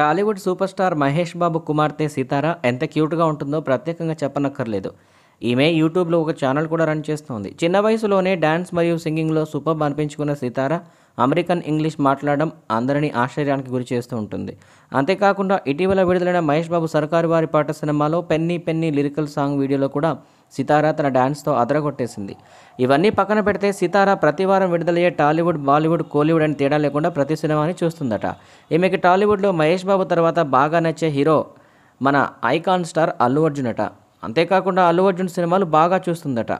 Tollywood super star Mahesh Babu కుమార్తె సీతారా ఎంత క్యూట్గా ఉంటుందో ప్రత్యేకంగా చెప్పనక్కర్లేదు ఈమె యూట్యూబ్లో ఒక ఛానల్ కూడా రన్ చేస్తోంది చిన్న వయసులోనే డ్యాన్స్ మరియు సింగింగ్లో సూపర్ అనిపించుకున్న సీతారా అమెరికన్ ఇంగ్లీష్ మాట్లాడడం అందరినీ ఆశ్చర్యానికి గురి చేస్తూ ఉంటుంది అంతేకాకుండా ఇటీవల విడుదలైన మహేష్ బాబు సర్కారు వారి పాట సినిమాలో పెన్నీ పెన్నీ లిరికల్ సాంగ్ వీడియోలో కూడా సితారా తన డ్యాన్స్తో అదరగొట్టేసింది ఇవన్నీ పక్కన పెడితే సితారా ప్రతివారం విడుదలయ్యే టాలీవుడ్ బాలీవుడ్ కోలీవుడ్ అని తేడా లేకుండా ప్రతి సినిమాని చూస్తుందట ఈమెకి టాలీవుడ్లో మహేష్ బాబు తర్వాత బాగా నచ్చే హీరో మన ఐకాన్ స్టార్ అల్లు అర్జున్ అట అంతేకాకుండా అల్లు అర్జున్ సినిమాలు బాగా చూస్తుందట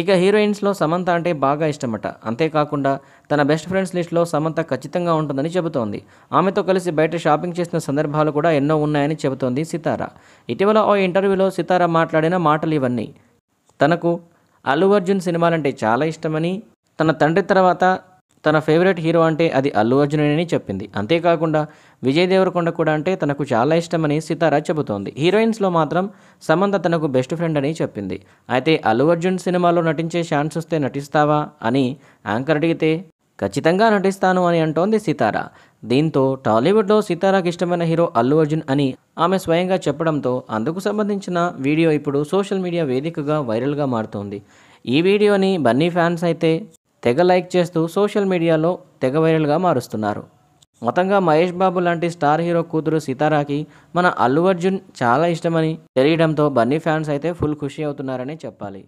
ఇక హీరోయిన్స్లో సమంత అంటే బాగా ఇష్టమట అంతేకాకుండా తన బెస్ట్ ఫ్రెండ్స్ లిస్ట్లో సమంత ఖచ్చితంగా ఉంటుందని చెబుతోంది ఆమెతో కలిసి బయట షాపింగ్ చేసిన సందర్భాలు కూడా ఎన్నో ఉన్నాయని చెబుతోంది సితార ఇటీవల ఓ ఇంటర్వ్యూలో సితార మాట్లాడిన మాటలు ఇవన్నీ తనకు అల్లు అర్జున్ సినిమాలంటే చాలా ఇష్టమని తన తండ్రి తర్వాత తన ఫేవరెట్ హీరో అంటే అది అల్లు అని చెప్పింది అంతేకాకుండా విజయ్ దేవరకొండ కూడా అంటే తనకు చాలా ఇష్టమని సితారా చెబుతోంది హీరోయిన్స్లో మాత్రం సమంత తనకు బెస్ట్ ఫ్రెండ్ అని చెప్పింది అయితే అల్లు అర్జున్ సినిమాలో నటించే ఛాన్స్ వస్తే నటిస్తావా అని యాంకర్ అడిగితే ఖచ్చితంగా నటిస్తాను అని అంటోంది సితారా దీంతో టాలీవుడ్లో సితారాకి ఇష్టమైన హీరో అల్లు అర్జున్ అని ఆమె స్వయంగా చెప్పడంతో అందుకు సంబంధించిన వీడియో ఇప్పుడు సోషల్ మీడియా వేదికగా వైరల్గా మారుతోంది ఈ వీడియోని బన్నీ ఫ్యాన్స్ అయితే తెగ లైక్ చేస్తూ సోషల్ మీడియాలో తెగ వైరల్గా మారుస్తున్నారు మొత్తంగా మహేష్ బాబు లాంటి స్టార్ హీరో కూతురు సీతారాకి మన అల్లు అర్జున్ చాలా ఇష్టమని తెలియడంతో బన్నీ ఫ్యాన్స్ అయితే ఫుల్ ఖుషి అవుతున్నారని చెప్పాలి